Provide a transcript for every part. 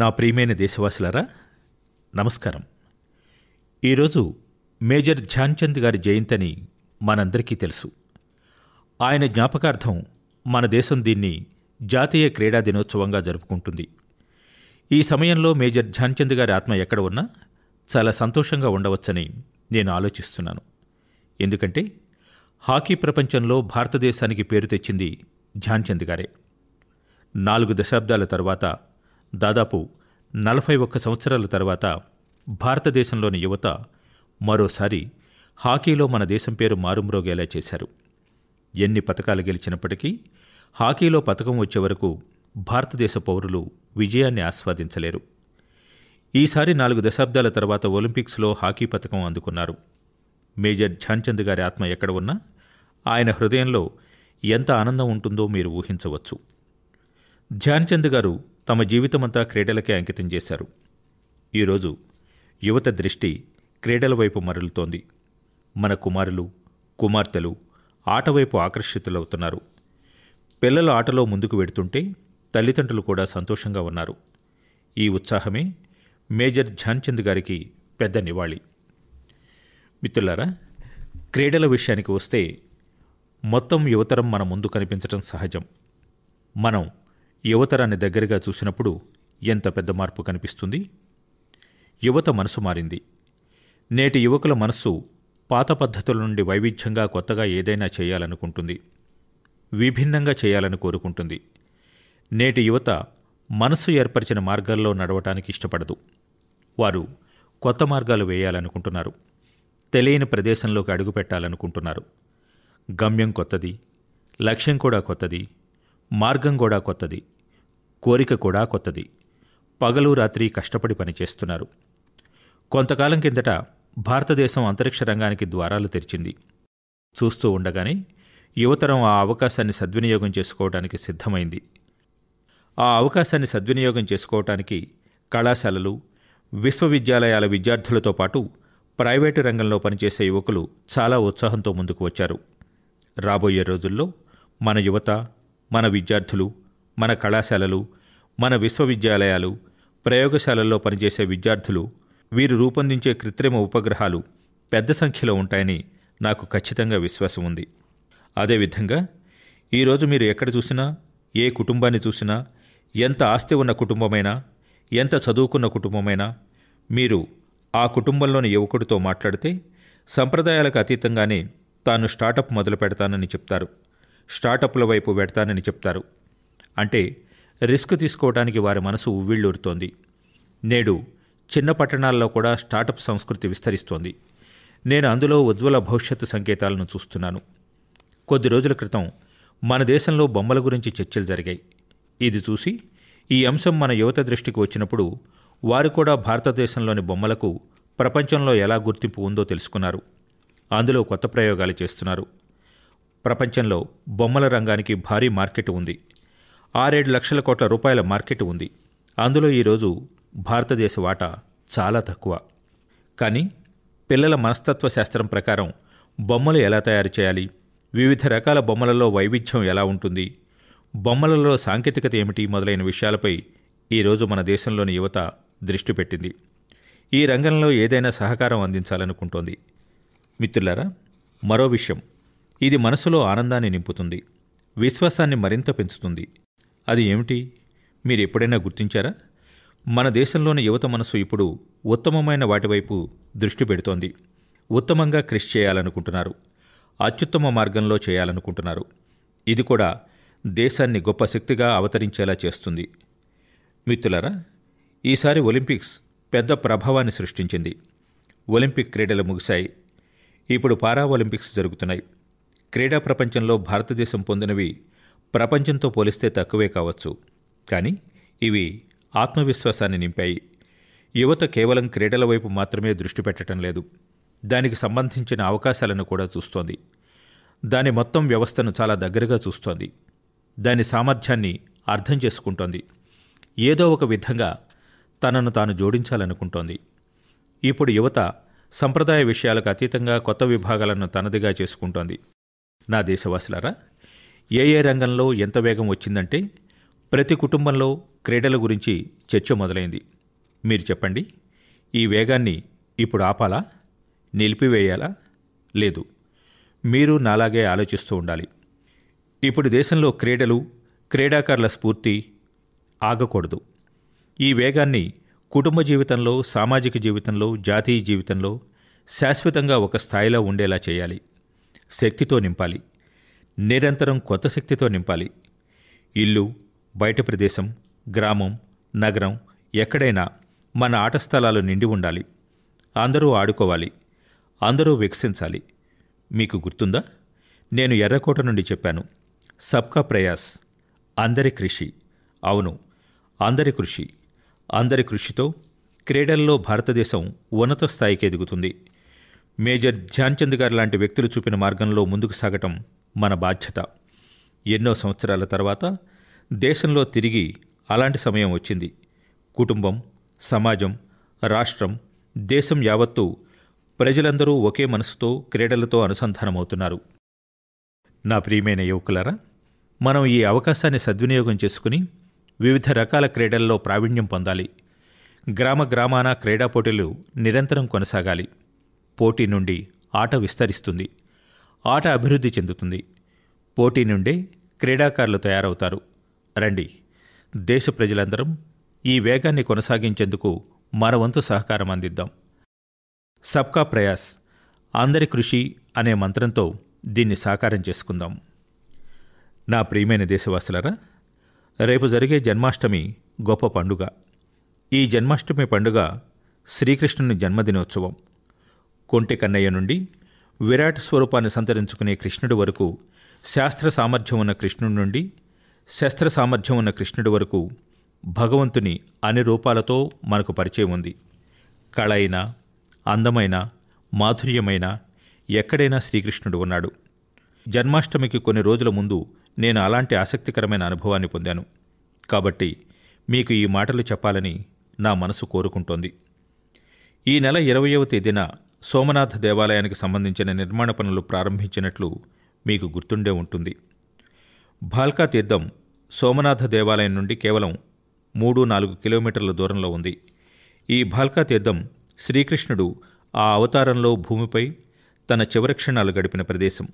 నా ప్రియమైన దేశవాసులారా నమస్కారం ఈరోజు మేజర్ ధ్యాన్చంద్ గారి అని మనందరికీ తెలుసు ఆయన జ్ఞాపకార్థం మన దేశం దీన్ని జాతీయ క్రీడా దినోత్సవంగా జరుపుకుంటుంది ఈ సమయంలో మేజర్ ధ్యాన్చంద్ గారి ఆత్మ ఎక్కడ ఉన్నా చాలా సంతోషంగా ఉండవచ్చని నేను ఆలోచిస్తున్నాను ఎందుకంటే హాకీ ప్రపంచంలో భారతదేశానికి పేరు తెచ్చింది ధ్యాన్చంద్ గారే నాలుగు దశాబ్దాల తర్వాత దాదాపు నలభై ఒక్క సంవత్సరాల తర్వాత భారతదేశంలోని యువత మరోసారి హాకీలో మన దేశం పేరు మారుమ్రోగేలా చేశారు ఎన్ని పథకాలు గెలిచినప్పటికీ హాకీలో పథకం వచ్చే వరకు భారతదేశ పౌరులు విజయాన్ని ఆస్వాదించలేరు ఈసారి నాలుగు దశాబ్దాల తర్వాత ఒలింపిక్స్లో హాకీ పథకం అందుకున్నారు మేజర్ ధ్యాన్చంద్ గారి ఆత్మ ఎక్కడ ఉన్నా ఆయన హృదయంలో ఎంత ఆనందం ఉంటుందో మీరు ఊహించవచ్చు ధ్యాన్చంద్ గారు తమ జీవితమంతా క్రీడలకే అంకితం చేశారు ఈరోజు యువత దృష్టి క్రీడల వైపు మరలుతోంది మన కుమారులు కుమార్తెలు ఆటవైపు ఆకర్షితులవుతున్నారు పిల్లలు ఆటలో ముందుకు వెడుతుంటే తల్లిదండ్రులు కూడా సంతోషంగా ఉన్నారు ఈ ఉత్సాహమే మేజర్ ధ్యాన్చంద్ గారికి పెద్ద నివాళి మిత్రులారా క్రీడల విషయానికి వస్తే మొత్తం యువతరం మన ముందు కనిపించడం సహజం మనం యువతరాన్ని దగ్గరగా చూసినప్పుడు ఎంత పెద్ద మార్పు కనిపిస్తుంది యువత మనసు మారింది నేటి యువకుల మనస్సు పాత పద్ధతుల నుండి వైవిధ్యంగా కొత్తగా ఏదైనా చేయాలనుకుంటుంది విభిన్నంగా చేయాలని కోరుకుంటుంది నేటి యువత మనస్సు ఏర్పరిచిన మార్గాల్లో నడవటానికి ఇష్టపడదు వారు కొత్త మార్గాలు వేయాలనుకుంటున్నారు తెలియని ప్రదేశంలోకి అడుగుపెట్టాలనుకుంటున్నారు గమ్యం కొత్తది లక్ష్యం కూడా కొత్తది మార్గం కూడా కొత్తది కోరిక కూడా కొత్తది పగలు రాత్రి కష్టపడి పనిచేస్తున్నారు కొంతకాలం కిందట భారతదేశం అంతరిక్ష రంగానికి ద్వారాలు తెరిచింది చూస్తూ ఉండగానే యువతరం ఆ అవకాశాన్ని సద్వినియోగం చేసుకోవడానికి సిద్ధమైంది ఆ అవకాశాన్ని సద్వినియోగం చేసుకోవటానికి కళాశాలలు విశ్వవిద్యాలయాల విద్యార్థులతో పాటు ప్రైవేటు రంగంలో పనిచేసే యువకులు చాలా ఉత్సాహంతో ముందుకు వచ్చారు రాబోయే రోజుల్లో మన యువత మన విద్యార్థులు మన కళాశాలలు మన విశ్వవిద్యాలయాలు ప్రయోగశాలల్లో పనిచేసే విద్యార్థులు వీరు రూపొందించే కృత్రిమ ఉపగ్రహాలు పెద్ద సంఖ్యలో ఉంటాయని నాకు ఖచ్చితంగా విశ్వాసం ఉంది అదేవిధంగా ఈరోజు మీరు ఎక్కడ చూసినా ఏ కుటుంబాన్ని చూసినా ఎంత ఆస్తి ఉన్న కుటుంబమైనా ఎంత చదువుకున్న కుటుంబమైనా మీరు ఆ కుటుంబంలోని యువకుడితో మాట్లాడితే సంప్రదాయాలకు అతీతంగానే తాను స్టార్టప్ మొదలు పెడతానని చెప్తారు స్టార్టప్ల వైపు వెడతానని చెప్తారు అంటే రిస్క్ తీసుకోవడానికి వారి మనసు ఉవ్విళ్ళూరుతోంది నేడు చిన్న పట్టణాల్లో కూడా స్టార్టప్ సంస్కృతి విస్తరిస్తోంది నేను అందులో ఉజ్వల భవిష్యత్తు సంకేతాలను చూస్తున్నాను కొద్ది రోజుల క్రితం మన దేశంలో బొమ్మల గురించి చర్చలు జరిగాయి ఇది చూసి ఈ అంశం మన యువత దృష్టికి వచ్చినప్పుడు వారు కూడా భారతదేశంలోని బొమ్మలకు ప్రపంచంలో ఎలా గుర్తింపు ఉందో తెలుసుకున్నారు అందులో కొత్త ప్రయోగాలు చేస్తున్నారు ప్రపంచంలో బొమ్మల రంగానికి భారీ మార్కెట్ ఉంది ఆరేడు లక్షల కోట్ల రూపాయల మార్కెట్ ఉంది అందులో ఈరోజు భారతదేశ వాటా చాలా తక్కువ కానీ పిల్లల మనస్తత్వ శాస్త్రం ప్రకారం బొమ్మలు ఎలా తయారు చేయాలి వివిధ రకాల బొమ్మలలో వైవిధ్యం ఎలా ఉంటుంది బొమ్మలలో సాంకేతికత ఏమిటి మొదలైన విషయాలపై ఈరోజు మన దేశంలోని యువత దృష్టి పెట్టింది ఈ రంగంలో ఏదైనా సహకారం అందించాలనుకుంటోంది మిత్రులారా మరో విషయం ఇది మనసులో ఆనందాన్ని నింపుతుంది విశ్వాసాన్ని మరింత పెంచుతుంది అది ఏమిటి మీరు ఎప్పుడైనా గుర్తించారా మన దేశంలోని యువత మనసు ఇప్పుడు ఉత్తమమైన వాటివైపు దృష్టి పెడుతోంది ఉత్తమంగా కృషి చేయాలనుకుంటున్నారు అత్యుత్తమ మార్గంలో చేయాలనుకుంటున్నారు ఇది కూడా దేశాన్ని గొప్ప శక్తిగా అవతరించేలా చేస్తుంది మిత్రులరా ఈసారి ఒలింపిక్స్ పెద్ద ప్రభావాన్ని సృష్టించింది ఒలింపిక్ క్రీడలు ముగిశాయి ఇప్పుడు పారా ఒలింపిక్స్ జరుగుతున్నాయి క్రీడా ప్రపంచంలో భారతదేశం పొందినవి ప్రపంచంతో పోలిస్తే తక్కువే కావచ్చు కానీ ఇవి ఆత్మవిశ్వాసాన్ని నింపాయి యువత కేవలం క్రీడల వైపు మాత్రమే దృష్టి పెట్టడం లేదు దానికి సంబంధించిన అవకాశాలను కూడా చూస్తోంది దాని మొత్తం వ్యవస్థను చాలా దగ్గరగా చూస్తోంది దాని సామర్థ్యాన్ని అర్థం చేసుకుంటోంది ఏదో ఒక విధంగా తనను తాను జోడించాలనుకుంటోంది ఇప్పుడు యువత సంప్రదాయ విషయాలకు అతీతంగా కొత్త విభాగాలను తనదిగా చేసుకుంటోంది నా దేశవాసులారా ఏ ఏ రంగంలో ఎంత వేగం వచ్చిందంటే ప్రతి కుటుంబంలో క్రీడల గురించి చర్చ మొదలైంది మీరు చెప్పండి ఈ వేగాన్ని ఇప్పుడు ఆపాలా నిలిపివేయాలా లేదు మీరు నాలాగే ఆలోచిస్తూ ఉండాలి ఇప్పుడు దేశంలో క్రీడలు క్రీడాకారుల స్ఫూర్తి ఆగకూడదు ఈ వేగాన్ని కుటుంబ జీవితంలో సామాజిక జీవితంలో జాతీయ జీవితంలో శాశ్వతంగా ఒక స్థాయిలో ఉండేలా చేయాలి శక్తితో నింపాలి నిరంతరం కొత్త శక్తితో నింపాలి ఇల్లు బయట ప్రదేశం గ్రామం నగరం ఎక్కడైనా మన ఆట స్థలాలు నిండి ఉండాలి అందరూ ఆడుకోవాలి అందరూ వికసించాలి మీకు గుర్తుందా నేను ఎర్రకోట నుండి చెప్పాను సబ్కా ప్రయాస్ అందరి కృషి అవును అందరి కృషి అందరి కృషితో క్రీడల్లో భారతదేశం ఉన్నత స్థాయికి ఎదుగుతుంది మేజర్ ధ్యాన్చంద్ గారు లాంటి వ్యక్తులు చూపిన మార్గంలో ముందుకు సాగటం మన బాధ్యత ఎన్నో సంవత్సరాల తర్వాత దేశంలో తిరిగి అలాంటి సమయం వచ్చింది కుటుంబం సమాజం రాష్ట్రం దేశం యావత్తు ప్రజలందరూ ఒకే మనసుతో క్రీడలతో అనుసంధానమవుతున్నారు నా ప్రియమైన యువకులారా మనం ఈ అవకాశాన్ని సద్వినియోగం చేసుకుని వివిధ రకాల క్రీడల్లో ప్రావీణ్యం పొందాలి గ్రామ గ్రామాన క్రీడా పోటీలు నిరంతరం కొనసాగాలి పోటీ నుండి ఆట విస్తరిస్తుంది ఆట అభివృద్ధి చెందుతుంది పోటీ నుండే క్రీడాకారులు తయారవుతారు రండి దేశ ప్రజలందరం ఈ వేగాన్ని కొనసాగించేందుకు మరవంతు సహకారం అందిద్దాం సబ్కా ప్రయాస్ అందరి కృషి అనే మంత్రంతో దీన్ని సాకారం చేసుకుందాం నా ప్రియమైన దేశవాసులరా రేపు జరిగే జన్మాష్టమి గొప్ప పండుగ ఈ జన్మాష్టమి పండుగ శ్రీకృష్ణుని జన్మదినోత్సవం కొంటె కన్నయ్య నుండి విరాట్ స్వరూపాన్ని సంతరించుకునే కృష్ణుడి వరకు శాస్త్ర సామర్థ్యం ఉన్న కృష్ణుడి నుండి శస్త్ర సామర్థ్యం ఉన్న కృష్ణుడి వరకు భగవంతుని అన్ని రూపాలతో మనకు పరిచయం ఉంది కళ అయినా అందమైన మాధుర్యమైన ఎక్కడైనా శ్రీకృష్ణుడు ఉన్నాడు జన్మాష్టమికి కొన్ని రోజుల ముందు నేను అలాంటి ఆసక్తికరమైన అనుభవాన్ని పొందాను కాబట్టి మీకు ఈ మాటలు చెప్పాలని నా మనసు కోరుకుంటోంది ఈ నెల ఇరవయవ తేదీన సోమనాథ్ దేవాలయానికి సంబంధించిన నిర్మాణ పనులు ప్రారంభించినట్లు మీకు గుర్తుండే ఉంటుంది భాల్కా తీర్థం సోమనాథ దేవాలయం నుండి కేవలం మూడు నాలుగు కిలోమీటర్ల దూరంలో ఉంది ఈ భాల్కా తీర్థం శ్రీకృష్ణుడు ఆ అవతారంలో భూమిపై తన చివరి క్షణాలు గడిపిన ప్రదేశం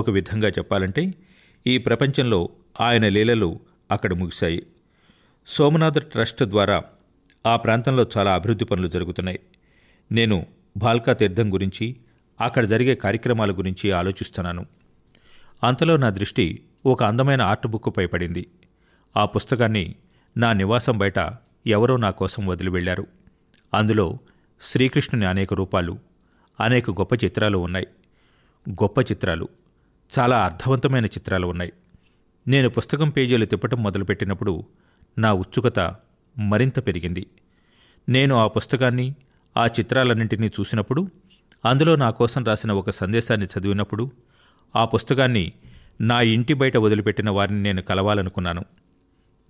ఒక విధంగా చెప్పాలంటే ఈ ప్రపంచంలో ఆయన లీలలు అక్కడ ముగిశాయి సోమనాథ్ ట్రస్ట్ ద్వారా ఆ ప్రాంతంలో చాలా అభివృద్ధి పనులు జరుగుతున్నాయి నేను భాల్కా తీర్థం గురించి అక్కడ జరిగే కార్యక్రమాల గురించి ఆలోచిస్తున్నాను అంతలో నా దృష్టి ఒక అందమైన ఆర్ట్ బుక్పై పడింది ఆ పుస్తకాన్ని నా నివాసం బయట ఎవరో నా కోసం వదిలి వెళ్లారు అందులో శ్రీకృష్ణుని అనేక రూపాలు అనేక గొప్ప చిత్రాలు ఉన్నాయి గొప్ప చిత్రాలు చాలా అర్థవంతమైన చిత్రాలు ఉన్నాయి నేను పుస్తకం పేజీలు తిప్పటం మొదలుపెట్టినప్పుడు నా ఉత్సుకత మరింత పెరిగింది నేను ఆ పుస్తకాన్ని ఆ చిత్రాలన్నింటినీ చూసినప్పుడు అందులో నా కోసం రాసిన ఒక సందేశాన్ని చదివినప్పుడు ఆ పుస్తకాన్ని నా ఇంటి బయట వదిలిపెట్టిన వారిని నేను కలవాలనుకున్నాను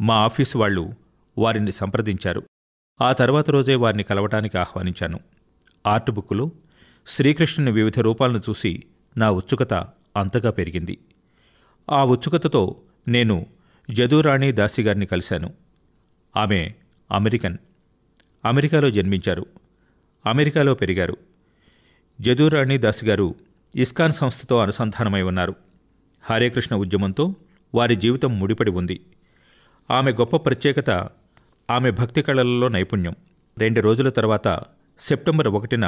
మా ఆఫీసు వాళ్ళు వారిని సంప్రదించారు ఆ తర్వాత రోజే వారిని కలవటానికి ఆహ్వానించాను ఆర్ట్ బుక్లో శ్రీకృష్ణుని వివిధ రూపాలను చూసి నా ఉత్సుకత అంతగా పెరిగింది ఆ ఉత్సుకతతో నేను జదురాణి దాసి గారిని కలిశాను ఆమె అమెరికన్ అమెరికాలో జన్మించారు అమెరికాలో పెరిగారు జదురాణి దాస్ గారు ఇస్కాన్ సంస్థతో అనుసంధానమై ఉన్నారు హరేకృష్ణ ఉద్యమంతో వారి జీవితం ముడిపడి ఉంది ఆమె గొప్ప ప్రత్యేకత ఆమె భక్తి కళలలో నైపుణ్యం రెండు రోజుల తర్వాత సెప్టెంబర్ ఒకటిన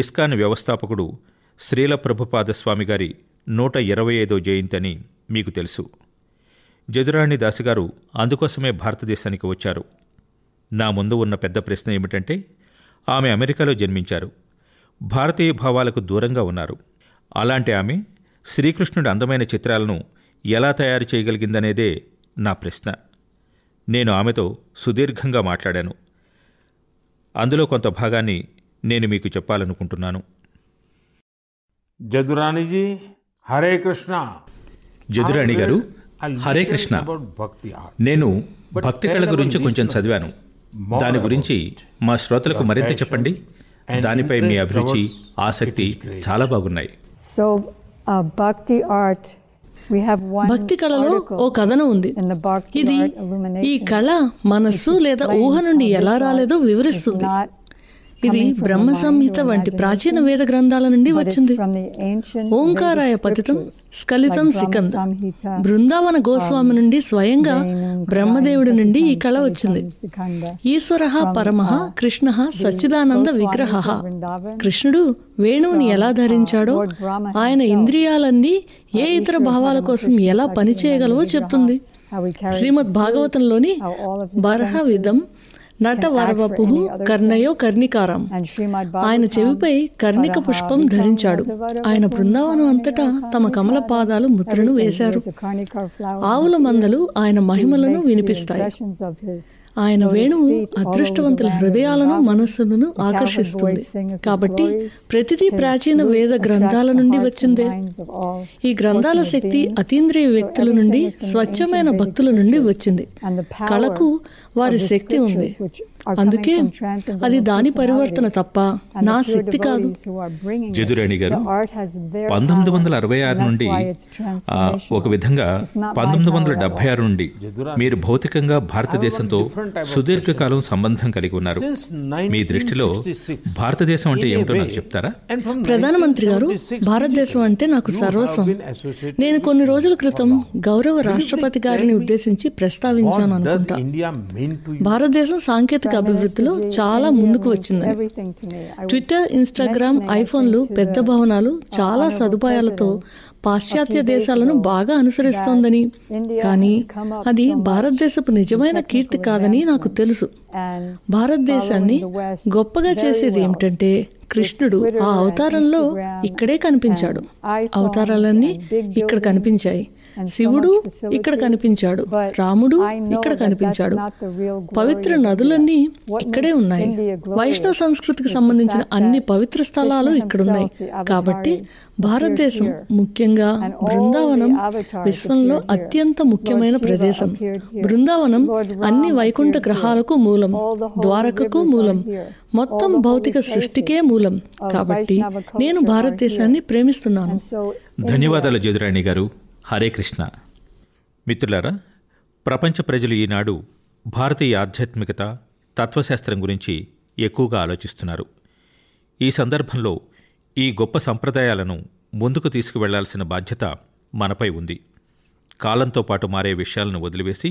ఇస్కాన్ వ్యవస్థాపకుడు శ్రీల ప్రభుపాదస్వామి గారి నూట ఇరవై ఐదో జయంతి అని మీకు తెలుసు జదురాణి దాసిగారు గారు అందుకోసమే భారతదేశానికి వచ్చారు నా ముందు ఉన్న పెద్ద ప్రశ్న ఏమిటంటే ఆమె అమెరికాలో జన్మించారు భారతీయ భావాలకు దూరంగా ఉన్నారు అలాంటి ఆమె శ్రీకృష్ణుడి అందమైన చిత్రాలను ఎలా తయారు చేయగలిగిందనేదే నా ప్రశ్న నేను ఆమెతో సుదీర్ఘంగా మాట్లాడాను అందులో కొంత భాగాన్ని నేను మీకు చెప్పాలనుకుంటున్నాను జదురాణిజీ హరే కృష్ణ జదురాణి గారు హరే కృష్ణ నేను భక్తి కళ గురించి కొంచెం చదివాను దాని గురించి మా శ్రోతలకు మరింత చెప్పండి దానిపై మీ అభిరుచి ఆసక్తి చాలా బాగున్నాయి సో భక్తి ఆర్ట్ భక్తి కళలో ఓ కథనం ఉంది ఇది ఈ కళ మనస్సు లేదా ఊహ నుండి ఎలా రాలేదో వివరిస్తుంది ఇది బ్రహ్మ సంహిత వంటి ప్రాచీన వేద గ్రంథాల నుండి వచ్చింది ఓంకారాయ పతితం స్కలితం సికంద um, బృందావన గోస్వామి నుండి స్వయంగా బ్రహ్మదేవుడి నుండి ఈ కళ వచ్చింది ఈశ్వర పరమ కృష్ణ సచ్చిదానంద విగ్రహ కృష్ణుడు వేణువుని ఎలా uh, ధరించాడో ఆయన ఇంద్రియాలన్నీ uh, ఏ ఇతర భావాల కోసం ఎలా పనిచేయగలవో చెప్తుంది శ్రీమద్ భాగవతంలోని విధం నటవరవపుహు కర్ణయో కర్ణికారం ఆయన చెవిపై కర్ణిక పుష్పం ధరించాడు ఆయన బృందావనం అంతటా తమ కమల పాదాలు ముద్రను వేశారు ఆవుల మందలు ఆయన మహిమలను వినిపిస్తాయి ఆయన వేణువు అదృష్టవంతుల హృదయాలను మనస్సులను ఆకర్షిస్తుంది కాబట్టి ప్రతిదీ ప్రాచీన వేద గ్రంథాల నుండి వచ్చిందే ఈ గ్రంథాల శక్తి అతీంద్రియ వ్యక్తుల నుండి స్వచ్ఛమైన భక్తుల నుండి వచ్చింది కళకు వారి శక్తి ఉంది అందుకే అది దాని పరివర్తన తప్ప నా శక్తి కాదు జదురాణి గారు పంతొమ్మిది వందల అరవై ఆరు నుండి ఒక విధంగా పంతొమ్మిది వందల డెబ్బై ఆరు నుండి మీరు భౌతికంగా భారతదేశంతో సుదీర్ఘకాలం సంబంధం కలిగి ఉన్నారు మీ దృష్టిలో భారతదేశం అంటే ఏమిటో నాకు చెప్తారా ప్రధానమంత్రి గారు భారతదేశం అంటే నాకు సర్వస్వం నేను కొన్ని రోజుల క్రితం గౌరవ రాష్ట్రపతి గారిని ఉద్దేశించి ప్రస్తావించాను అనుకుంటా భారతదేశం సాంకేతిక సాంకేతిక అభివృద్ధిలో చాలా ముందుకు వచ్చిందని ట్విట్టర్ ఇన్స్టాగ్రామ్ ఐఫోన్లు పెద్ద భవనాలు చాలా సదుపాయాలతో పాశ్చాత్య దేశాలను బాగా అనుసరిస్తోందని కానీ అది భారతదేశపు నిజమైన కీర్తి కాదని నాకు తెలుసు భారతదేశాన్ని గొప్పగా చేసేది ఏమిటంటే కృష్ణుడు ఆ అవతారంలో ఇక్కడే కనిపించాడు అవతారాలన్నీ ఇక్కడ కనిపించాయి శివుడు ఇక్కడ కనిపించాడు రాముడు ఇక్కడ కనిపించాడు పవిత్ర నదులన్నీ ఇక్కడే ఉన్నాయి వైష్ణవ సంస్కృతికి సంబంధించిన అన్ని పవిత్ర స్థలాలు ఇక్కడున్నాయి కాబట్టి భారతదేశం ముఖ్యంగా బృందావనం విశ్వంలో అత్యంత ముఖ్యమైన ప్రదేశం బృందావనం అన్ని వైకుంఠ గ్రహాలకు మూలం ద్వారకకు మూలం మొత్తం భౌతిక సృష్టికే మూలం కాబట్టి నేను భారతదేశాన్ని ప్రేమిస్తున్నాను ధన్యవాదాలు జ్యోతిరాణి గారు హరే కృష్ణ మిత్రులారా ప్రపంచ ప్రజలు ఈనాడు భారతీయ ఆధ్యాత్మికత తత్వశాస్త్రం గురించి ఎక్కువగా ఆలోచిస్తున్నారు ఈ సందర్భంలో ఈ గొప్ప సంప్రదాయాలను ముందుకు తీసుకువెళ్లాల్సిన బాధ్యత మనపై ఉంది కాలంతో పాటు మారే విషయాలను వదిలివేసి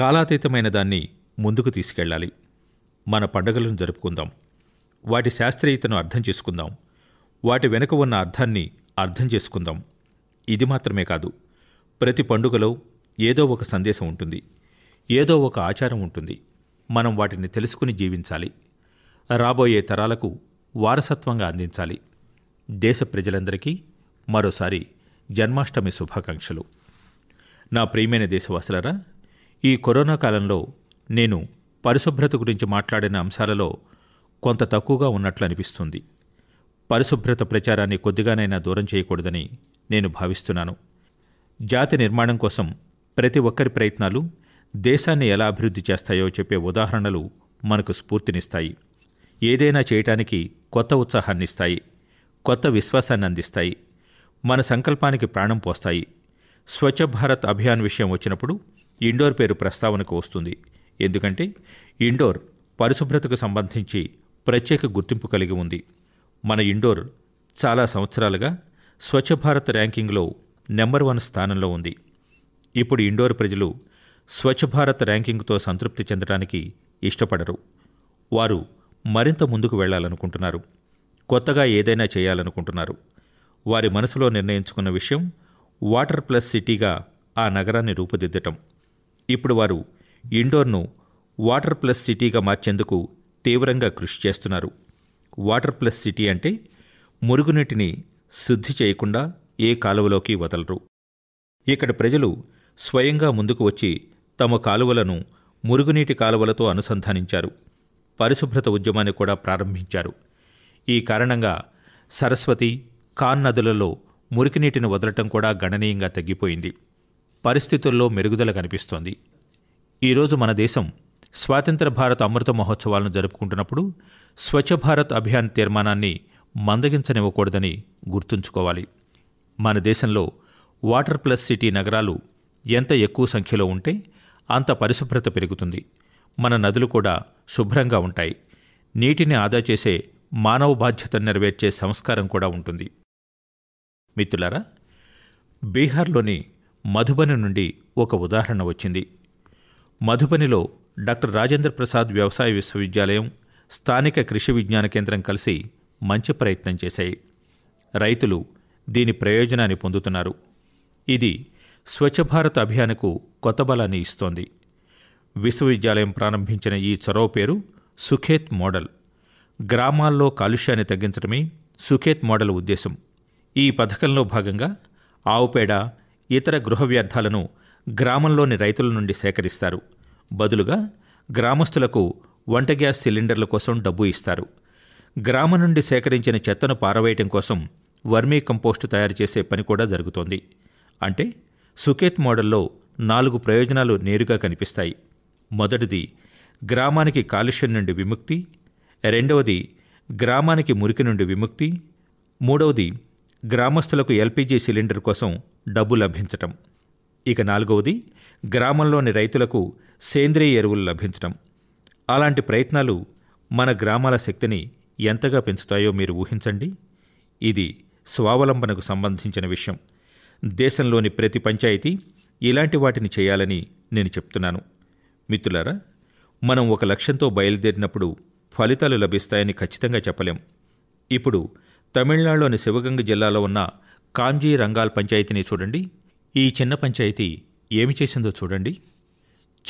కాలాతీతమైన దాన్ని ముందుకు తీసుకెళ్ళాలి మన పండుగలను జరుపుకుందాం వాటి శాస్త్రీయతను అర్థం చేసుకుందాం వాటి వెనుక ఉన్న అర్థాన్ని అర్థం చేసుకుందాం ఇది మాత్రమే కాదు ప్రతి పండుగలో ఏదో ఒక సందేశం ఉంటుంది ఏదో ఒక ఆచారం ఉంటుంది మనం వాటిని తెలుసుకుని జీవించాలి రాబోయే తరాలకు వారసత్వంగా అందించాలి దేశ ప్రజలందరికీ మరోసారి జన్మాష్టమి శుభాకాంక్షలు నా ప్రియమైన దేశవాసులరా ఈ కరోనా కాలంలో నేను పరిశుభ్రత గురించి మాట్లాడిన అంశాలలో కొంత తక్కువగా ఉన్నట్లు అనిపిస్తుంది పరిశుభ్రత ప్రచారాన్ని కొద్దిగానైనా దూరం చేయకూడదని నేను భావిస్తున్నాను జాతి నిర్మాణం కోసం ప్రతి ఒక్కరి ప్రయత్నాలు దేశాన్ని ఎలా అభివృద్ధి చేస్తాయో చెప్పే ఉదాహరణలు మనకు స్ఫూర్తినిస్తాయి ఏదైనా చేయటానికి కొత్త ఉత్సాహాన్ని ఇస్తాయి కొత్త విశ్వాసాన్ని అందిస్తాయి మన సంకల్పానికి ప్రాణం పోస్తాయి స్వచ్ఛ భారత్ అభియాన్ విషయం వచ్చినప్పుడు ఇండోర్ పేరు ప్రస్తావనకు వస్తుంది ఎందుకంటే ఇండోర్ పరిశుభ్రతకు సంబంధించి ప్రత్యేక గుర్తింపు కలిగి ఉంది మన ఇండోర్ చాలా సంవత్సరాలుగా స్వచ్ఛ భారత్ ర్యాంకింగ్లో నెంబర్ వన్ స్థానంలో ఉంది ఇప్పుడు ఇండోర్ ప్రజలు స్వచ్ఛ భారత్ ర్యాంకింగ్తో సంతృప్తి చెందడానికి ఇష్టపడరు వారు మరింత ముందుకు వెళ్లాలనుకుంటున్నారు కొత్తగా ఏదైనా చేయాలనుకుంటున్నారు వారి మనసులో నిర్ణయించుకున్న విషయం వాటర్ ప్లస్ సిటీగా ఆ నగరాన్ని రూపుదిద్దటం ఇప్పుడు వారు ఇండోర్ను వాటర్ ప్లస్ సిటీగా మార్చేందుకు తీవ్రంగా కృషి చేస్తున్నారు వాటర్ ప్లస్ సిటీ అంటే మురుగునీటిని శుద్ధి చేయకుండా ఏ కాలువలోకి వదలరు ఇక్కడ ప్రజలు స్వయంగా ముందుకు వచ్చి తమ కాలువలను మురుగునీటి కాలువలతో అనుసంధానించారు పరిశుభ్రత ఉద్యమాన్ని కూడా ప్రారంభించారు ఈ కారణంగా సరస్వతి కాన్ నదులలో మురికినీటిని వదలటం కూడా గణనీయంగా తగ్గిపోయింది పరిస్థితుల్లో మెరుగుదల కనిపిస్తోంది ఈరోజు మన దేశం స్వాతంత్ర భారత అమృత మహోత్సవాలను జరుపుకుంటున్నప్పుడు స్వచ్ఛ భారత్ అభియాన్ తీర్మానాన్ని మందగించనివ్వకూడదని గుర్తుంచుకోవాలి మన దేశంలో వాటర్ ప్లస్ సిటీ నగరాలు ఎంత ఎక్కువ సంఖ్యలో ఉంటే అంత పరిశుభ్రత పెరుగుతుంది మన నదులు కూడా శుభ్రంగా ఉంటాయి నీటిని ఆదా చేసే మానవ బాధ్యతను నెరవేర్చే సంస్కారం కూడా ఉంటుంది మిత్రులారా బీహార్లోని మధుబని నుండి ఒక ఉదాహరణ వచ్చింది మధుబనిలో డాక్టర్ రాజేంద్ర ప్రసాద్ వ్యవసాయ విశ్వవిద్యాలయం స్థానిక కృషి విజ్ఞాన కేంద్రం కలిసి మంచి ప్రయత్నం చేశాయి రైతులు దీని ప్రయోజనాన్ని పొందుతున్నారు ఇది స్వచ్ఛ భారత్ అభియాన్కు కొత్త బలాన్ని ఇస్తోంది విశ్వవిద్యాలయం ప్రారంభించిన ఈ చొరవ పేరు సుఖేత్ మోడల్ గ్రామాల్లో కాలుష్యాన్ని తగ్గించడమే సుఖేత్ మోడల్ ఉద్దేశం ఈ పథకంలో భాగంగా ఆవుపేడ ఇతర గృహ వ్యర్థాలను గ్రామంలోని రైతుల నుండి సేకరిస్తారు బదులుగా గ్రామస్తులకు వంట గ్యాస్ సిలిండర్ల కోసం డబ్బు ఇస్తారు గ్రామం నుండి సేకరించిన చెత్తను పారవేయటం కోసం వర్మీ కంపోస్టు తయారు చేసే పని కూడా జరుగుతోంది అంటే సుకేత్ మోడల్లో నాలుగు ప్రయోజనాలు నేరుగా కనిపిస్తాయి మొదటిది గ్రామానికి కాలుష్యం నుండి విముక్తి రెండవది గ్రామానికి మురికి నుండి విముక్తి మూడవది గ్రామస్తులకు ఎల్పిజి సిలిండర్ కోసం డబ్బు లభించటం ఇక నాలుగవది గ్రామంలోని రైతులకు సేంద్రియ ఎరువులు లభించటం అలాంటి ప్రయత్నాలు మన గ్రామాల శక్తిని ఎంతగా పెంచుతాయో మీరు ఊహించండి ఇది స్వావలంబనకు సంబంధించిన విషయం దేశంలోని ప్రతి పంచాయతీ ఇలాంటి వాటిని చేయాలని నేను చెప్తున్నాను మిత్రులారా మనం ఒక లక్ష్యంతో బయలుదేరినప్పుడు ఫలితాలు లభిస్తాయని ఖచ్చితంగా చెప్పలేం ఇప్పుడు తమిళనాడులోని శివగంగ జిల్లాలో ఉన్న కాంజీ రంగాల్ పంచాయతీని చూడండి ఈ చిన్న పంచాయతీ ఏమి చేసిందో చూడండి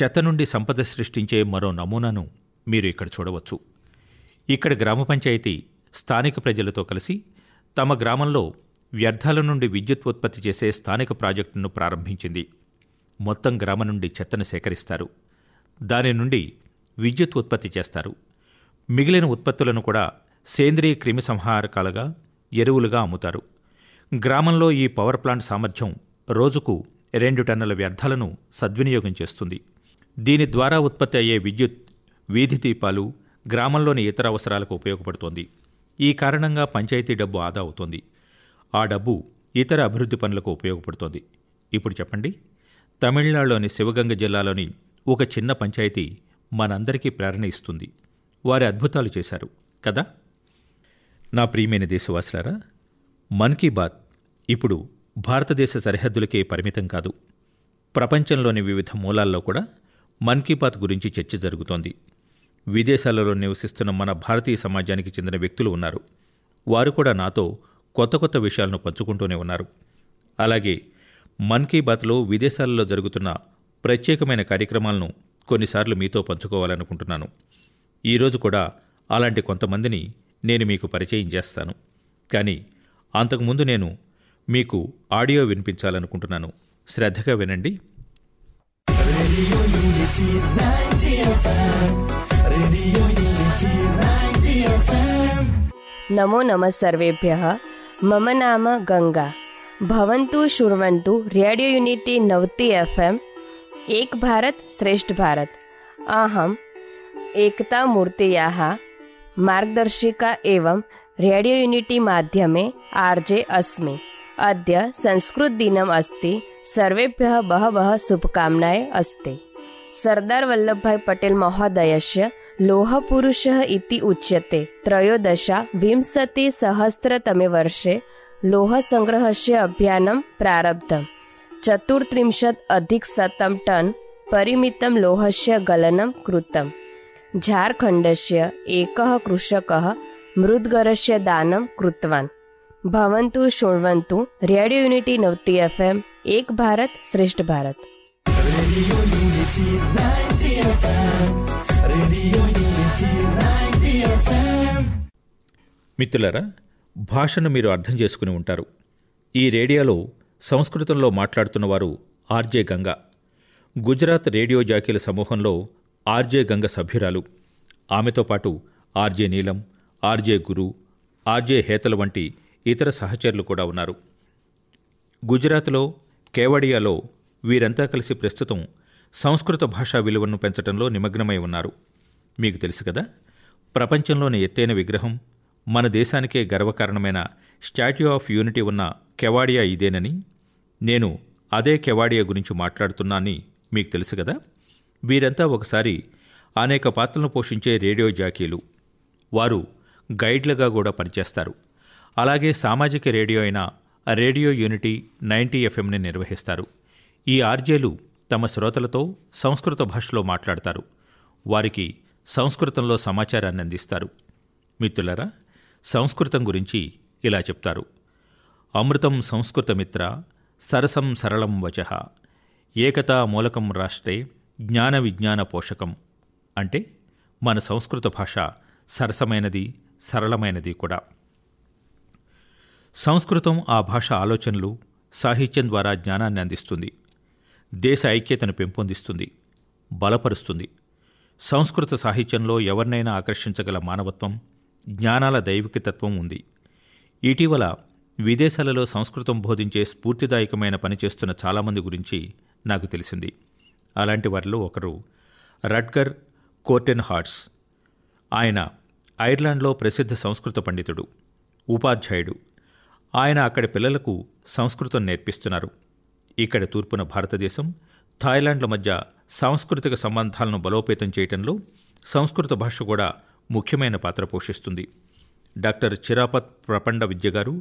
చెత్త నుండి సంపద సృష్టించే మరో నమూనాను మీరు ఇక్కడ చూడవచ్చు ఇక్కడ గ్రామ పంచాయతీ స్థానిక ప్రజలతో కలిసి తమ గ్రామంలో వ్యర్థాల నుండి విద్యుత్ ఉత్పత్తి చేసే స్థానిక ప్రాజెక్టును ప్రారంభించింది మొత్తం గ్రామం నుండి చెత్తను సేకరిస్తారు దాని నుండి విద్యుత్ ఉత్పత్తి చేస్తారు మిగిలిన ఉత్పత్తులను కూడా సేంద్రియ క్రిమిసంహారకాలుగా ఎరువులుగా అమ్ముతారు గ్రామంలో ఈ పవర్ ప్లాంట్ సామర్థ్యం రోజుకు రెండు టన్నుల వ్యర్థాలను సద్వినియోగం చేస్తుంది దీని ద్వారా ఉత్పత్తి అయ్యే విద్యుత్ వీధి దీపాలు గ్రామంలోని ఇతర అవసరాలకు ఉపయోగపడుతోంది ఈ కారణంగా పంచాయతీ డబ్బు ఆదా అవుతోంది ఆ డబ్బు ఇతర అభివృద్ధి పనులకు ఉపయోగపడుతోంది ఇప్పుడు చెప్పండి తమిళనాడులోని శివగంగ జిల్లాలోని ఒక చిన్న పంచాయతీ మనందరికీ ప్రేరణ ఇస్తుంది వారి అద్భుతాలు చేశారు కదా నా ప్రియమైన దేశవాసులారా మన్ కీ బాత్ ఇప్పుడు భారతదేశ సరిహద్దులకే పరిమితం కాదు ప్రపంచంలోని వివిధ మూలాల్లో కూడా మన్ కీ బాత్ గురించి చర్చ జరుగుతోంది విదేశాలలో నివసిస్తున్న మన భారతీయ సమాజానికి చెందిన వ్యక్తులు ఉన్నారు వారు కూడా నాతో కొత్త కొత్త విషయాలను పంచుకుంటూనే ఉన్నారు అలాగే మన్ కీ బాత్లో విదేశాలలో జరుగుతున్న ప్రత్యేకమైన కార్యక్రమాలను కొన్నిసార్లు మీతో పంచుకోవాలనుకుంటున్నాను ఈరోజు కూడా అలాంటి కొంతమందిని నేను మీకు పరిచయం చేస్తాను కానీ అంతకుముందు నేను మీకు ఆడియో వినిపించాలనుకుంటున్నాను శ్రద్ధగా వినండి नमो नमः सर्वेभ्यः मम नाम गङ्गा भवन्तु शृण्वन्तु रेडियो युनिटि नवति एफ् एम् एक भारत श्रेष्ठ भारत अहम् एकतामूर्तयाः मार्गदर्शिका एवं रेडियो युनिटि माध्यमे आर्जे अस्मि अद्य संस्कृतदिनम् अस्ति सर्वेभ्यः बहवः शुभकामनाएँ अस्ति સરદાર વલ્લભભાઈ પટેલ મહોદયસ્ય લોહ પુરુષ ઇતિ ઉચ્યતે ત્રયોદશા વિંશતિ સહસ્ત્રતમે વર્ષે લોહ સંગ્રહસ્ય અભિયાનમ પ્રારબ્ધમ ચતુર્ત્રિંશત અધિક શતમ ટન પરિમિતમ લોહસ્ય ગલનમ કૃતમ ઝારખંડસ્ય એક કૃષક મૃદગરસ્ય દાનમ કૃતવાન ભવંતુ શૃણવંતુ રેડિયો યુનિટી નવતી એફએમ એક ભારત શ્રેષ્ઠ ભારત మిత్రులరా మిత్రులారా భాషను మీరు అర్థం చేసుకుని ఉంటారు ఈ రేడియోలో సంస్కృతంలో మాట్లాడుతున్న వారు ఆర్జే గంగ గుజరాత్ రేడియో జాకీల సమూహంలో ఆర్జే గంగ సభ్యురాలు ఆమెతో పాటు ఆర్జే నీలం ఆర్జే గురు ఆర్జే హేతల వంటి ఇతర సహచరులు కూడా ఉన్నారు గుజరాత్లో కేవడియాలో వీరంతా కలిసి ప్రస్తుతం సంస్కృత భాషా విలువను పెంచడంలో నిమగ్నమై ఉన్నారు మీకు తెలుసు కదా ప్రపంచంలోని ఎత్తైన విగ్రహం మన దేశానికే గర్వకారణమైన స్టాట్యూ ఆఫ్ యూనిటీ ఉన్న కెవాడియా ఇదేనని నేను అదే కెవాడియా గురించి మాట్లాడుతున్నానని మీకు తెలుసు కదా వీరంతా ఒకసారి అనేక పాత్రలను పోషించే రేడియో జాకీలు వారు గైడ్లుగా కూడా పనిచేస్తారు అలాగే సామాజిక రేడియో అయిన రేడియో యూనిటీ నైంటీ ఎఫ్ఎంని నిర్వహిస్తారు ఈ ఆర్జేలు తమ శ్రోతలతో సంస్కృత భాషలో మాట్లాడతారు వారికి సంస్కృతంలో సమాచారాన్ని అందిస్తారు మిత్రులరా సంస్కృతం గురించి ఇలా చెప్తారు అమృతం సంస్కృతమిత్ర సరసం సరళం వచ ఏకతా మూలకం రాష్ట్రే జ్ఞాన విజ్ఞాన పోషకం అంటే మన సంస్కృత భాష సరసమైనది సరళమైనది కూడా సంస్కృతం ఆ భాష ఆలోచనలు సాహిత్యం ద్వారా జ్ఞానాన్ని అందిస్తుంది దేశ ఐక్యతను పెంపొందిస్తుంది బలపరుస్తుంది సంస్కృత సాహిత్యంలో ఎవరినైనా ఆకర్షించగల మానవత్వం జ్ఞానాల దైవికతత్వం ఉంది ఇటీవల విదేశాలలో సంస్కృతం బోధించే స్ఫూర్తిదాయకమైన పనిచేస్తున్న చాలామంది గురించి నాకు తెలిసింది అలాంటి వారిలో ఒకరు రట్గర్ కోర్టెన్ హార్ట్స్ ఆయన ఐర్లాండ్లో ప్రసిద్ధ సంస్కృత పండితుడు ఉపాధ్యాయుడు ఆయన అక్కడి పిల్లలకు సంస్కృతం నేర్పిస్తున్నారు ఇక్కడ తూర్పున భారతదేశం థాయిలాండ్ల మధ్య సాంస్కృతిక సంబంధాలను బలోపేతం చేయటంలో సంస్కృత భాష కూడా ముఖ్యమైన పాత్ర పోషిస్తుంది డాక్టర్ చిరాపత్ ప్రపండ విద్య గారు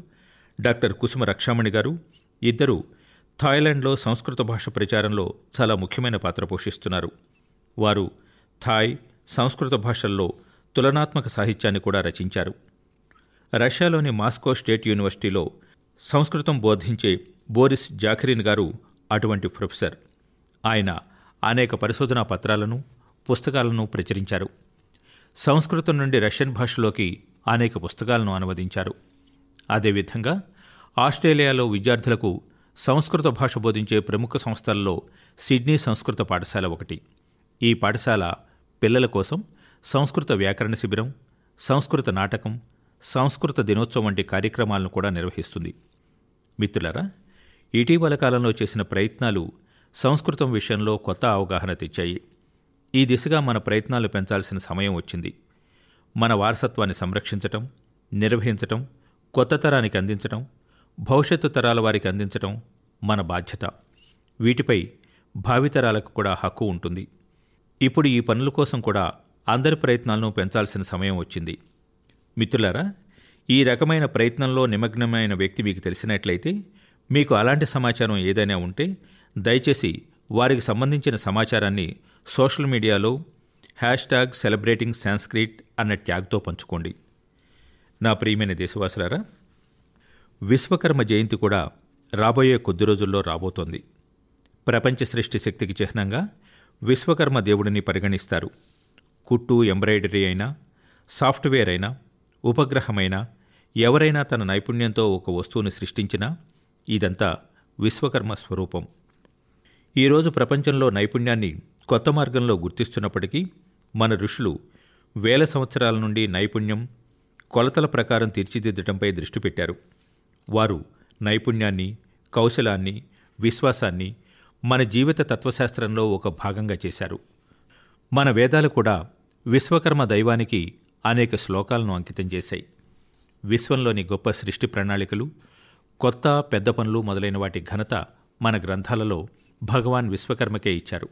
డాక్టర్ కుసుమ రక్షామణి గారు ఇద్దరు థాయిలాండ్లో సంస్కృత భాష ప్రచారంలో చాలా ముఖ్యమైన పాత్ర పోషిస్తున్నారు వారు థాయ్ సంస్కృత భాషల్లో తులనాత్మక సాహిత్యాన్ని కూడా రచించారు రష్యాలోని మాస్కో స్టేట్ యూనివర్సిటీలో సంస్కృతం బోధించే బోరిస్ జాఖరిన్ గారు అటువంటి ప్రొఫెసర్ ఆయన అనేక పరిశోధనా పత్రాలను పుస్తకాలను ప్రచురించారు సంస్కృతం నుండి రష్యన్ భాషలోకి అనేక పుస్తకాలను అనువదించారు అదేవిధంగా ఆస్ట్రేలియాలో విద్యార్థులకు సంస్కృత భాష బోధించే ప్రముఖ సంస్థల్లో సిడ్నీ సంస్కృత పాఠశాల ఒకటి ఈ పాఠశాల పిల్లల కోసం సంస్కృత వ్యాకరణ శిబిరం సంస్కృత నాటకం సంస్కృత దినోత్సవం వంటి కార్యక్రమాలను కూడా నిర్వహిస్తుంది మిత్రులరా ఇటీవల కాలంలో చేసిన ప్రయత్నాలు సంస్కృతం విషయంలో కొత్త అవగాహన తెచ్చాయి ఈ దిశగా మన ప్రయత్నాలు పెంచాల్సిన సమయం వచ్చింది మన వారసత్వాన్ని సంరక్షించటం నిర్వహించటం కొత్త తరానికి అందించటం భవిష్యత్తు తరాల వారికి అందించటం మన బాధ్యత వీటిపై భావితరాలకు కూడా హక్కు ఉంటుంది ఇప్పుడు ఈ పనుల కోసం కూడా అందరి ప్రయత్నాలను పెంచాల్సిన సమయం వచ్చింది మిత్రులారా ఈ రకమైన ప్రయత్నంలో నిమగ్నమైన వ్యక్తి మీకు తెలిసినట్లయితే మీకు అలాంటి సమాచారం ఏదైనా ఉంటే దయచేసి వారికి సంబంధించిన సమాచారాన్ని సోషల్ మీడియాలో హ్యాష్ ట్యాగ్ సెలబ్రేటింగ్ సాంస్క్రిట్ అన్న ట్యాగ్తో పంచుకోండి నా ప్రియమైన దేశవాసులారా విశ్వకర్మ జయంతి కూడా రాబోయే కొద్ది రోజుల్లో రాబోతోంది ప్రపంచ సృష్టి శక్తికి చిహ్నంగా విశ్వకర్మ దేవుడిని పరిగణిస్తారు కుట్టు ఎంబ్రాయిడరీ అయినా సాఫ్ట్వేర్ అయినా ఉపగ్రహమైనా ఎవరైనా తన నైపుణ్యంతో ఒక వస్తువును సృష్టించినా ఇదంతా విశ్వకర్మ స్వరూపం ఈరోజు ప్రపంచంలో నైపుణ్యాన్ని కొత్త మార్గంలో గుర్తిస్తున్నప్పటికీ మన ఋషులు వేల సంవత్సరాల నుండి నైపుణ్యం కొలతల ప్రకారం తీర్చిదిద్దడంపై దృష్టి పెట్టారు వారు నైపుణ్యాన్ని కౌశలాన్ని విశ్వాసాన్ని మన జీవిత తత్వశాస్త్రంలో ఒక భాగంగా చేశారు మన వేదాలు కూడా విశ్వకర్మ దైవానికి అనేక శ్లోకాలను అంకితం చేశాయి విశ్వంలోని గొప్ప సృష్టి ప్రణాళికలు కొత్త పెద్ద పనులు మొదలైన వాటి ఘనత మన గ్రంథాలలో భగవాన్ విశ్వకర్మకే ఇచ్చారు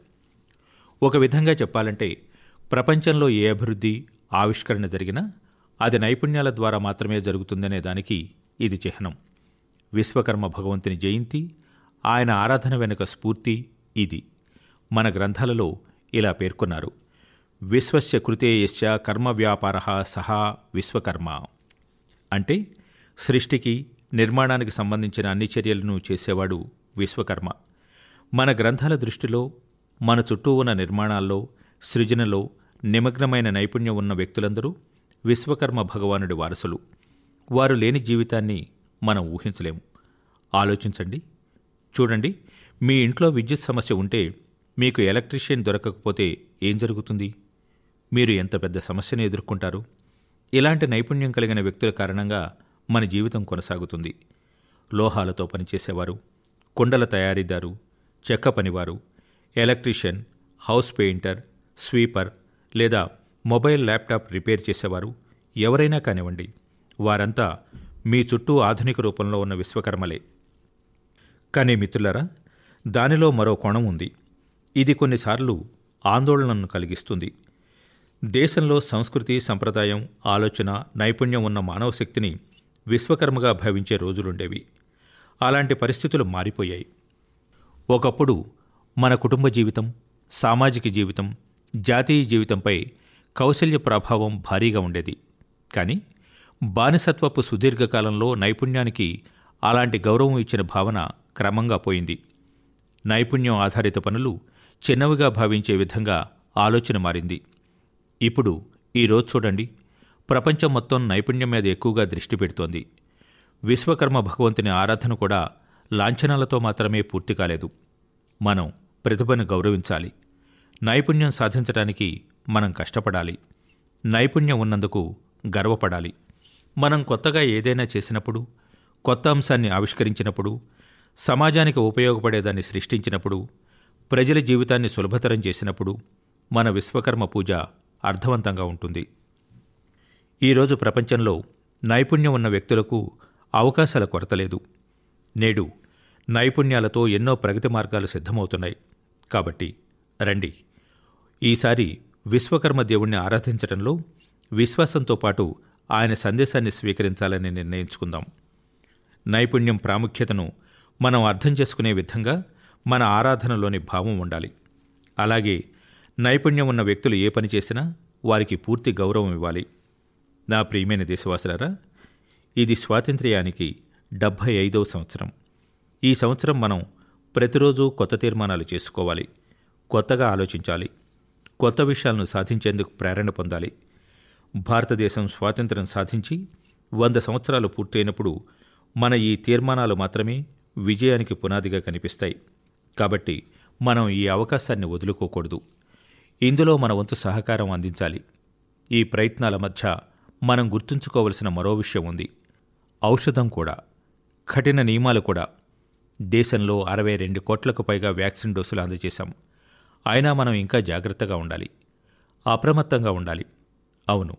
ఒక విధంగా చెప్పాలంటే ప్రపంచంలో ఏ అభివృద్ధి ఆవిష్కరణ జరిగినా అది నైపుణ్యాల ద్వారా మాత్రమే జరుగుతుందనే దానికి ఇది చిహ్నం విశ్వకర్మ భగవంతుని జయంతి ఆయన ఆరాధన వెనుక స్ఫూర్తి ఇది మన గ్రంథాలలో ఇలా పేర్కొన్నారు విశ్వస్య కృతేయశ్చ కర్మ వ్యాపార సహా విశ్వకర్మ అంటే సృష్టికి నిర్మాణానికి సంబంధించిన అన్ని చర్యలను చేసేవాడు విశ్వకర్మ మన గ్రంథాల దృష్టిలో మన చుట్టూ ఉన్న నిర్మాణాల్లో సృజనలో నిమగ్నమైన నైపుణ్యం ఉన్న వ్యక్తులందరూ విశ్వకర్మ భగవానుడి వారసులు వారు లేని జీవితాన్ని మనం ఊహించలేము ఆలోచించండి చూడండి మీ ఇంట్లో విద్యుత్ సమస్య ఉంటే మీకు ఎలక్ట్రీషియన్ దొరకకపోతే ఏం జరుగుతుంది మీరు ఎంత పెద్ద సమస్యను ఎదుర్కొంటారు ఇలాంటి నైపుణ్యం కలిగిన వ్యక్తుల కారణంగా మన జీవితం కొనసాగుతుంది లోహాలతో పనిచేసేవారు కుండల తయారీదారు చెక్క పనివారు ఎలక్ట్రీషియన్ హౌస్ పెయింటర్ స్వీపర్ లేదా మొబైల్ ల్యాప్టాప్ రిపేర్ చేసేవారు ఎవరైనా కానివ్వండి వారంతా మీ చుట్టూ ఆధునిక రూపంలో ఉన్న విశ్వకర్మలే కానీ మిత్రులరా దానిలో మరో కోణం ఉంది ఇది కొన్నిసార్లు ఆందోళనను కలిగిస్తుంది దేశంలో సంస్కృతి సంప్రదాయం ఆలోచన నైపుణ్యం ఉన్న మానవ శక్తిని విశ్వకర్మగా భావించే రోజులుండేవి అలాంటి పరిస్థితులు మారిపోయాయి ఒకప్పుడు మన కుటుంబ జీవితం సామాజిక జీవితం జాతీయ జీవితంపై కౌశల్య ప్రభావం భారీగా ఉండేది కానీ బానిసత్వపు సుదీర్ఘకాలంలో నైపుణ్యానికి అలాంటి గౌరవం ఇచ్చిన భావన క్రమంగా పోయింది నైపుణ్యం ఆధారిత పనులు చిన్నవిగా భావించే విధంగా ఆలోచన మారింది ఇప్పుడు ఈరోజు చూడండి ప్రపంచం మొత్తం నైపుణ్యం మీద ఎక్కువగా దృష్టి పెడుతోంది విశ్వకర్మ భగవంతుని ఆరాధన కూడా లాంఛనాలతో మాత్రమే పూర్తి కాలేదు మనం ప్రతిభను గౌరవించాలి నైపుణ్యం సాధించడానికి మనం కష్టపడాలి నైపుణ్యం ఉన్నందుకు గర్వపడాలి మనం కొత్తగా ఏదైనా చేసినప్పుడు కొత్త అంశాన్ని ఆవిష్కరించినప్పుడు సమాజానికి ఉపయోగపడేదాన్ని సృష్టించినప్పుడు ప్రజల జీవితాన్ని సులభతరం చేసినప్పుడు మన విశ్వకర్మ పూజ అర్థవంతంగా ఉంటుంది ఈరోజు ప్రపంచంలో నైపుణ్యం ఉన్న వ్యక్తులకు అవకాశాల కొరత లేదు నేడు నైపుణ్యాలతో ఎన్నో ప్రగతి మార్గాలు సిద్ధమవుతున్నాయి కాబట్టి రండి ఈసారి విశ్వకర్మ దేవుణ్ణి ఆరాధించడంలో విశ్వాసంతో పాటు ఆయన సందేశాన్ని స్వీకరించాలని నిర్ణయించుకుందాం నైపుణ్యం ప్రాముఖ్యతను మనం అర్థం చేసుకునే విధంగా మన ఆరాధనలోని భావం ఉండాలి అలాగే నైపుణ్యం ఉన్న వ్యక్తులు ఏ పని చేసినా వారికి పూర్తి గౌరవం ఇవ్వాలి నా ప్రియమైన దేశవాసులారా ఇది స్వాతంత్ర్యానికి డెబ్భై ఐదవ సంవత్సరం ఈ సంవత్సరం మనం ప్రతిరోజు కొత్త తీర్మానాలు చేసుకోవాలి కొత్తగా ఆలోచించాలి కొత్త విషయాలను సాధించేందుకు ప్రేరణ పొందాలి భారతదేశం స్వాతంత్ర్యం సాధించి వంద సంవత్సరాలు పూర్తయినప్పుడు మన ఈ తీర్మానాలు మాత్రమే విజయానికి పునాదిగా కనిపిస్తాయి కాబట్టి మనం ఈ అవకాశాన్ని వదులుకోకూడదు ఇందులో మన వంతు సహకారం అందించాలి ఈ ప్రయత్నాల మధ్య మనం గుర్తుంచుకోవలసిన మరో విషయం ఉంది ఔషధం కూడా కఠిన నియమాలు కూడా దేశంలో అరవై రెండు కోట్లకు పైగా వ్యాక్సిన్ డోసులు అందజేశాం అయినా మనం ఇంకా జాగ్రత్తగా ఉండాలి అప్రమత్తంగా ఉండాలి అవును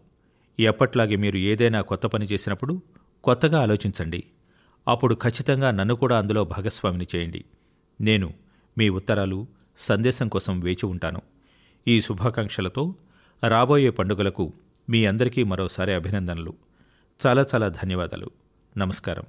ఎప్పట్లాగే మీరు ఏదైనా కొత్త పని చేసినప్పుడు కొత్తగా ఆలోచించండి అప్పుడు ఖచ్చితంగా నన్ను కూడా అందులో భాగస్వామిని చేయండి నేను మీ ఉత్తరాలు సందేశం కోసం వేచి ఉంటాను ఈ శుభాకాంక్షలతో రాబోయే పండుగలకు మీ అందరికీ మరోసారి అభినందనలు చాలా చాలా ధన్యవాదాలు నమస్కారం